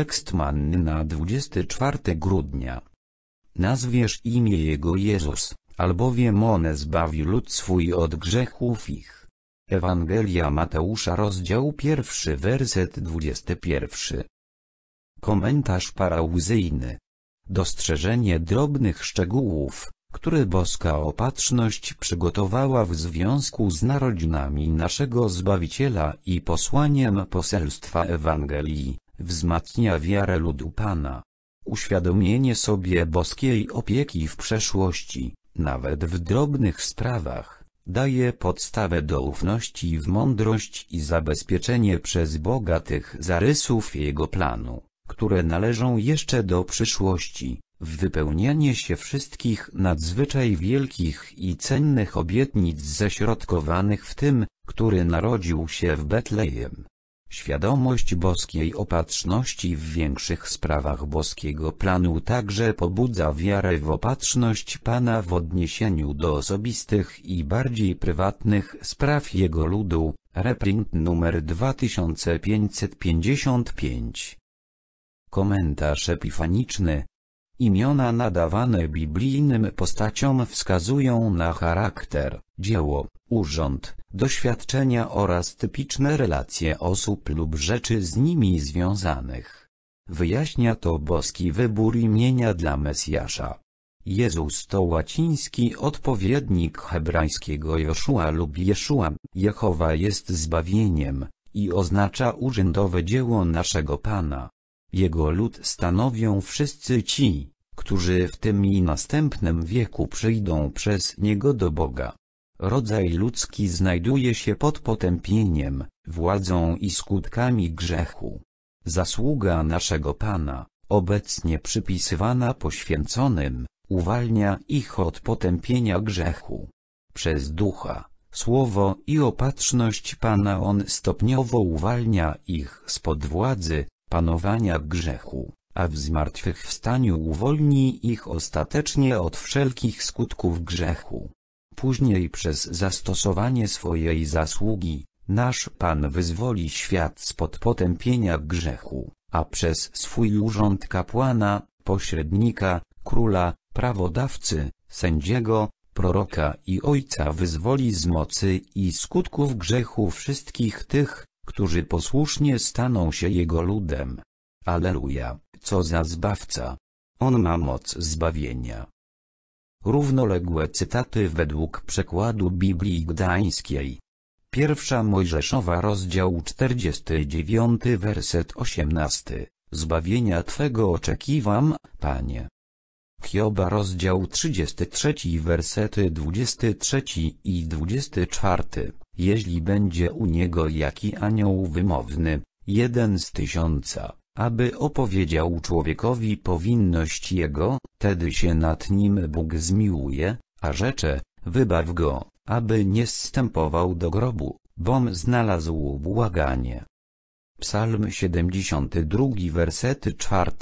Tekst manny na 24 grudnia. Nazwiesz imię Jego Jezus, albowiem one zbawi lud swój od grzechów ich. Ewangelia Mateusza rozdział pierwszy werset 21. Komentarz parauzyjny. Dostrzeżenie drobnych szczegółów, które boska opatrzność przygotowała w związku z narodzinami naszego Zbawiciela i posłaniem poselstwa Ewangelii wzmacnia wiarę ludu Pana. Uświadomienie sobie boskiej opieki w przeszłości, nawet w drobnych sprawach, daje podstawę do ufności w mądrość i zabezpieczenie przez Boga tych zarysów Jego planu, które należą jeszcze do przyszłości, w wypełnianie się wszystkich nadzwyczaj wielkich i cennych obietnic ześrodkowanych w tym, który narodził się w Betlejem. Świadomość boskiej opatrzności w większych sprawach boskiego planu także pobudza wiarę w opatrzność Pana w odniesieniu do osobistych i bardziej prywatnych spraw Jego ludu. Reprint numer 2555 Komentarz epifaniczny Imiona nadawane biblijnym postaciom wskazują na charakter, dzieło, urząd, doświadczenia oraz typiczne relacje osób lub rzeczy z nimi związanych. Wyjaśnia to boski wybór imienia dla Mesjasza. Jezus to łaciński odpowiednik hebrajskiego Joszua lub Jeszua, Jehowa jest zbawieniem, i oznacza urzędowe dzieło naszego Pana. Jego lud stanowią wszyscy ci, którzy w tym i następnym wieku przyjdą przez niego do Boga. Rodzaj ludzki znajduje się pod potępieniem, władzą i skutkami grzechu. Zasługa naszego Pana, obecnie przypisywana poświęconym, uwalnia ich od potępienia grzechu. Przez ducha, słowo i opatrzność Pana On stopniowo uwalnia ich spod władzy panowania grzechu, a w zmartwychwstaniu uwolni ich ostatecznie od wszelkich skutków grzechu. Później przez zastosowanie swojej zasługi, nasz Pan wyzwoli świat spod potępienia grzechu, a przez swój urząd kapłana, pośrednika, króla, prawodawcy, sędziego, proroka i ojca wyzwoli z mocy i skutków grzechu wszystkich tych, którzy posłusznie staną się Jego ludem. Aleluja, co za Zbawca! On ma moc zbawienia. Równoległe cytaty według przekładu Biblii Gdańskiej. Pierwsza Mojżeszowa rozdział 49 werset 18. Zbawienia Twego oczekiwam, Panie. Hioba rozdział 33 wersety 23 i 24 jeśli będzie u niego jaki anioł wymowny, jeden z tysiąca, aby opowiedział człowiekowi powinność jego, tedy się nad nim Bóg zmiłuje, a rzecze, wybaw go, aby nie zstępował do grobu, bom znalazł błaganie. Psalm 72 werset 4,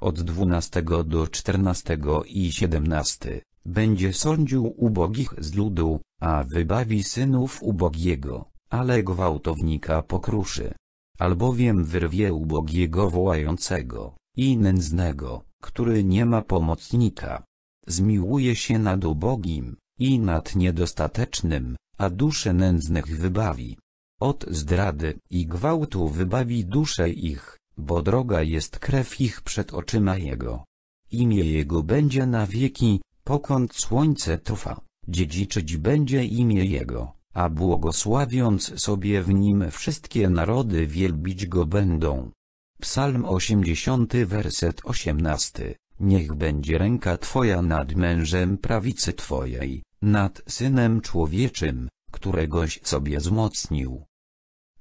od 12 do 14 i 17, będzie sądził ubogich z ludu, a wybawi synów ubogiego, ale gwałtownika pokruszy. Albowiem wyrwie ubogiego wołającego, i nędznego, który nie ma pomocnika. Zmiłuje się nad ubogim, i nad niedostatecznym, a dusze nędznych wybawi. Od zdrady i gwałtu wybawi dusze ich, bo droga jest krew ich przed oczyma Jego. Imię Jego będzie na wieki, pokąd słońce trwa. Dziedziczyć będzie imię Jego, a błogosławiąc sobie w nim wszystkie narody wielbić Go będą. Psalm 80 werset 18 Niech będzie ręka Twoja nad mężem prawicy Twojej, nad synem człowieczym, któregoś sobie wzmocnił.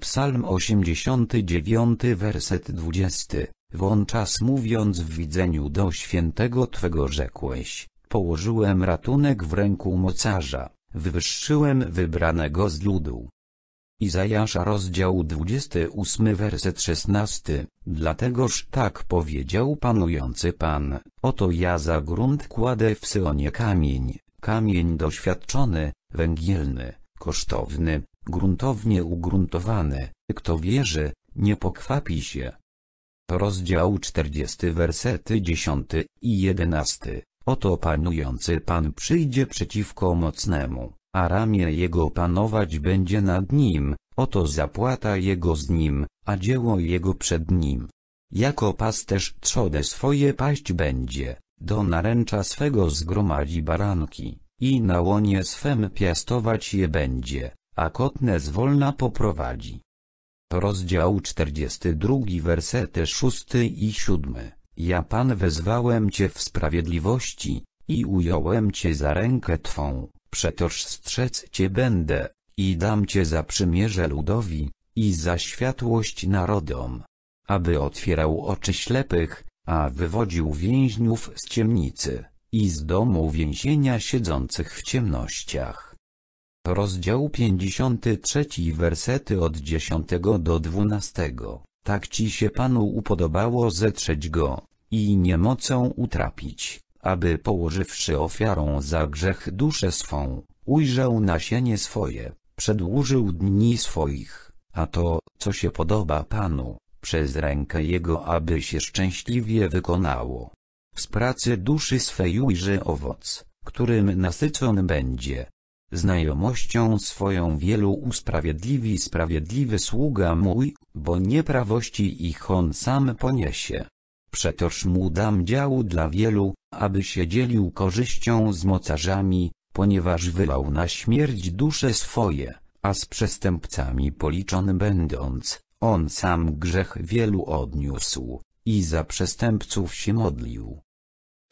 Psalm 89 werset 20 Włączas mówiąc w widzeniu do świętego Twego rzekłeś, Położyłem ratunek w ręku mocarza, wywyższyłem wybranego z ludu. Izajasza rozdział 28 werset 16, dlategoż tak powiedział panujący Pan, oto ja za grunt kładę w syonie kamień, kamień doświadczony, węgielny, kosztowny, gruntownie ugruntowany, kto wierzy, nie pokwapi się. Rozdział 40 wersety 10 i 11. Oto panujący Pan przyjdzie przeciwko mocnemu, a ramię jego panować będzie nad nim, oto zapłata jego z nim, a dzieło jego przed nim. Jako pasterz trzodę swoje paść będzie, do naręcza swego zgromadzi baranki, i na łonie swem piastować je będzie, a kotne zwolna poprowadzi. Rozdział 42 wersety 6 i 7 ja Pan wezwałem Cię w sprawiedliwości, i ująłem Cię za rękę Twą, przetoż strzec Cię będę, i dam Cię za przymierze ludowi, i za światłość narodom, aby otwierał oczy ślepych, a wywodził więźniów z ciemnicy, i z domu więzienia siedzących w ciemnościach. Rozdział 53 wersety od 10 do 12 tak ci się Panu upodobało zetrzeć go, i niemocą utrapić, aby położywszy ofiarą za grzech duszę swą, ujrzał nasienie swoje, przedłużył dni swoich, a to, co się podoba Panu, przez rękę Jego aby się szczęśliwie wykonało. Z pracy duszy swej ujrzy owoc, którym nasycon będzie. Znajomością swoją wielu usprawiedliwi sprawiedliwy sługa mój, bo nieprawości ich on sam poniesie. Przetoż mu dam działu dla wielu, aby się dzielił korzyścią z mocarzami, ponieważ wylał na śmierć dusze swoje, a z przestępcami policzony będąc, on sam grzech wielu odniósł, i za przestępców się modlił.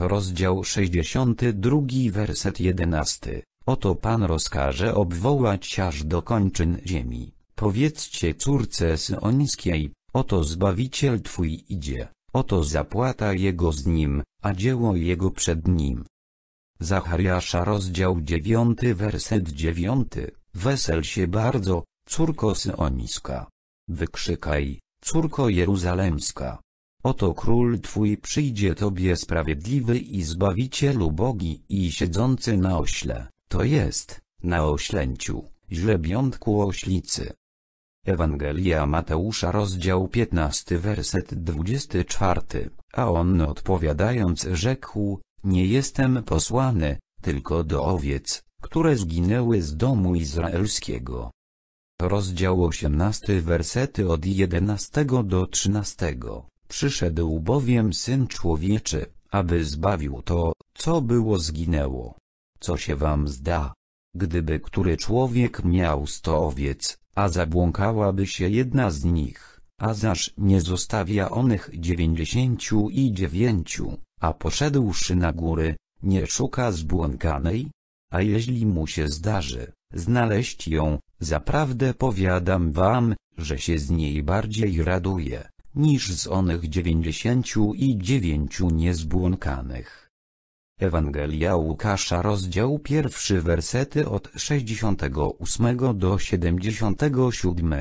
Rozdział 62 werset 11 Oto Pan rozkaże obwołać aż do kończyn ziemi. Powiedzcie córce syońskiej, oto Zbawiciel Twój idzie, Oto zapłata jego z nim, a dzieło jego przed nim. Zachariasza rozdział 9 werset 9 Wesel się bardzo, córko syoniska. Wykrzykaj, córko jeruzalemska. Oto król twój przyjdzie tobie sprawiedliwy i zbawicielu bogi i siedzący na ośle, to jest, na oślęciu, źlebiątku oślicy. Ewangelia Mateusza rozdział 15 werset 24, a on odpowiadając rzekł, nie jestem posłany, tylko do owiec, które zginęły z domu izraelskiego. Rozdział 18 wersety od 11 do 13. Przyszedł bowiem Syn Człowieczy, aby zbawił to, co było zginęło. Co się wam zda? Gdyby który człowiek miał sto owiec, a zabłąkałaby się jedna z nich, a zaż nie zostawia onych dziewięćdziesięciu i dziewięciu, a poszedłszy na góry, nie szuka zbłąkanej? A jeśli mu się zdarzy, znaleźć ją, zaprawdę powiadam wam, że się z niej bardziej raduje, niż z onych dziewięćdziesięciu i dziewięciu niezbłąkanych. Ewangelia Łukasza rozdział pierwszy wersety od 68 do 77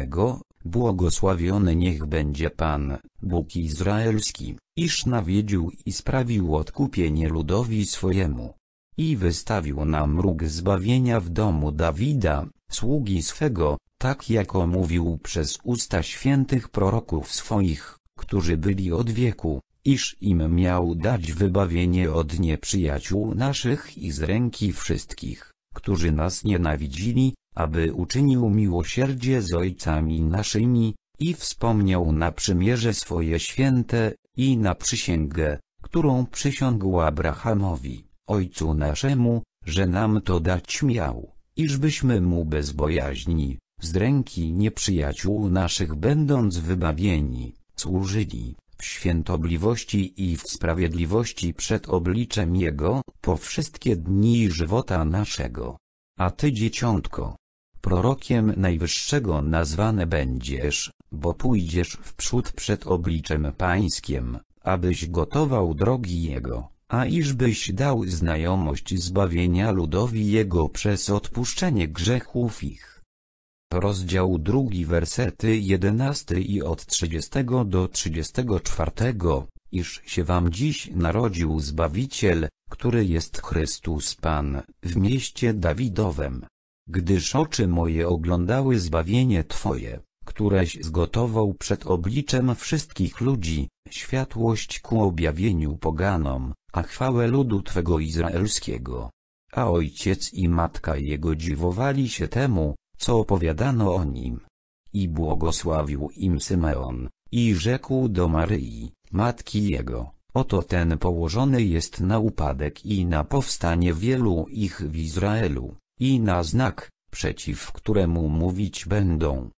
Błogosławiony niech będzie Pan, Bóg Izraelski, iż nawiedził i sprawił odkupienie ludowi swojemu. I wystawił nam róg zbawienia w domu Dawida, sługi swego, tak jako mówił przez usta świętych proroków swoich, którzy byli od wieku iż im miał dać wybawienie od nieprzyjaciół naszych i z ręki wszystkich, którzy nas nienawidzili, aby uczynił miłosierdzie z ojcami naszymi, i wspomniał na przymierze swoje święte, i na przysięgę, którą przysiągł Abrahamowi, ojcu naszemu, że nam to dać miał, iżbyśmy mu bez bojaźni, z ręki nieprzyjaciół naszych będąc wybawieni, służyli w świętobliwości i w sprawiedliwości przed obliczem Jego, po wszystkie dni żywota naszego. A Ty dzieciątko, prorokiem Najwyższego nazwane będziesz, bo pójdziesz w przód przed obliczem Pańskiem, abyś gotował drogi Jego, a iżbyś dał znajomość zbawienia ludowi Jego przez odpuszczenie grzechów ich. Rozdział drugi wersety 11 i od 30 do 34 Iż się wam dziś narodził Zbawiciel, który jest Chrystus Pan, w mieście Dawidowem. Gdyż oczy moje oglądały zbawienie Twoje, któreś zgotował przed obliczem wszystkich ludzi, światłość ku objawieniu poganom, a chwałę ludu Twego izraelskiego. A ojciec i matka jego dziwowali się temu, co opowiadano o nim. I błogosławił im Symeon, i rzekł do Maryi, matki jego, oto ten położony jest na upadek i na powstanie wielu ich w Izraelu, i na znak, przeciw któremu mówić będą.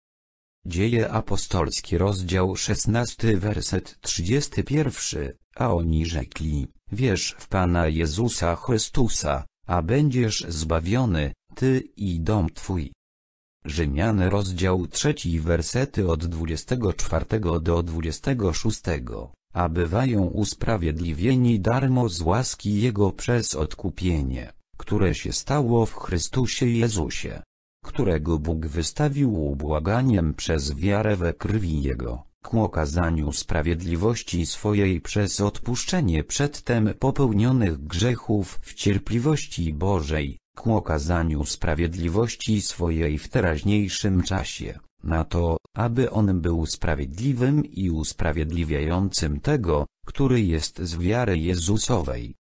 Dzieje apostolskie rozdział 16 werset 31, a oni rzekli, wierz w Pana Jezusa Chrystusa, a będziesz zbawiony, Ty i dom Twój. Rzymian rozdział 3 wersety od 24 do 26, a bywają usprawiedliwieni darmo z łaski Jego przez odkupienie, które się stało w Chrystusie Jezusie, którego Bóg wystawił ubłaganiem przez wiarę we krwi Jego, ku okazaniu sprawiedliwości swojej przez odpuszczenie przedtem popełnionych grzechów w cierpliwości Bożej, ku okazaniu sprawiedliwości swojej w teraźniejszym czasie, na to, aby on był sprawiedliwym i usprawiedliwiającym tego, który jest z wiary Jezusowej.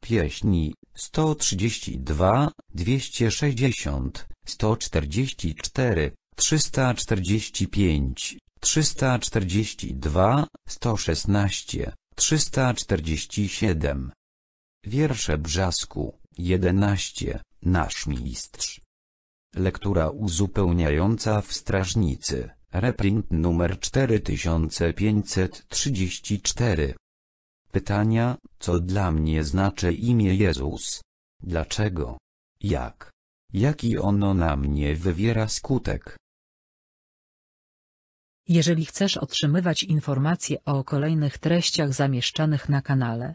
Pieśni 132, 260, 144, 345, 342, 116, 347. Wiersze Brzasku 11. Nasz mistrz. Lektura uzupełniająca w strażnicy, reprint numer 4534. Pytania, co dla mnie znaczy imię Jezus? Dlaczego? Jak? Jaki ono na mnie wywiera skutek? Jeżeli chcesz otrzymywać informacje o kolejnych treściach zamieszczanych na kanale,